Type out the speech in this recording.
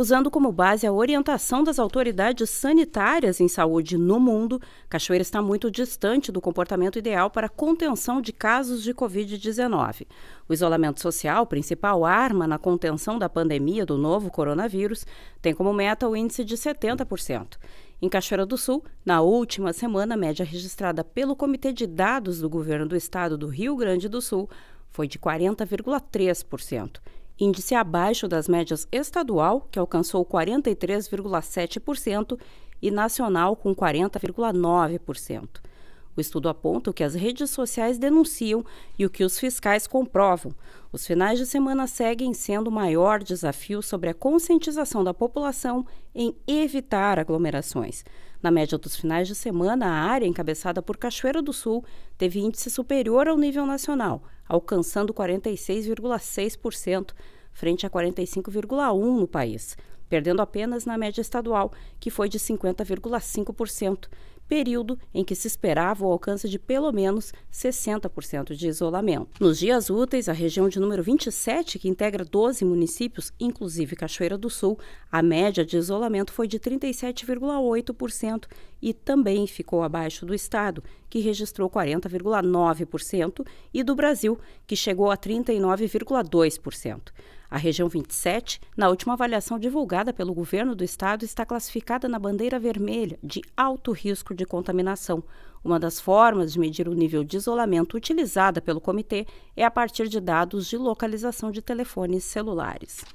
usando como base a orientação das autoridades sanitárias em saúde no mundo, Cachoeira está muito distante do comportamento ideal para contenção de casos de Covid-19. O isolamento social, principal arma na contenção da pandemia do novo coronavírus, tem como meta o índice de 70%. Em Cachoeira do Sul, na última semana, a média registrada pelo Comitê de Dados do Governo do Estado do Rio Grande do Sul foi de 40,3% índice abaixo das médias estadual, que alcançou 43,7%, e nacional, com 40,9%. O estudo aponta o que as redes sociais denunciam e o que os fiscais comprovam. Os finais de semana seguem sendo o maior desafio sobre a conscientização da população em evitar aglomerações. Na média dos finais de semana, a área encabeçada por Cachoeira do Sul teve índice superior ao nível nacional, alcançando 46,6%, frente a 45,1% no país, perdendo apenas na média estadual, que foi de 50,5% período em que se esperava o alcance de pelo menos 60% de isolamento. Nos dias úteis, a região de número 27, que integra 12 municípios, inclusive Cachoeira do Sul, a média de isolamento foi de 37,8% e também ficou abaixo do estado, que registrou 40,9%, e do Brasil, que chegou a 39,2%. A região 27, na última avaliação divulgada pelo governo do estado, está classificada na bandeira vermelha de alto risco de contaminação. Uma das formas de medir o nível de isolamento utilizada pelo comitê é a partir de dados de localização de telefones celulares.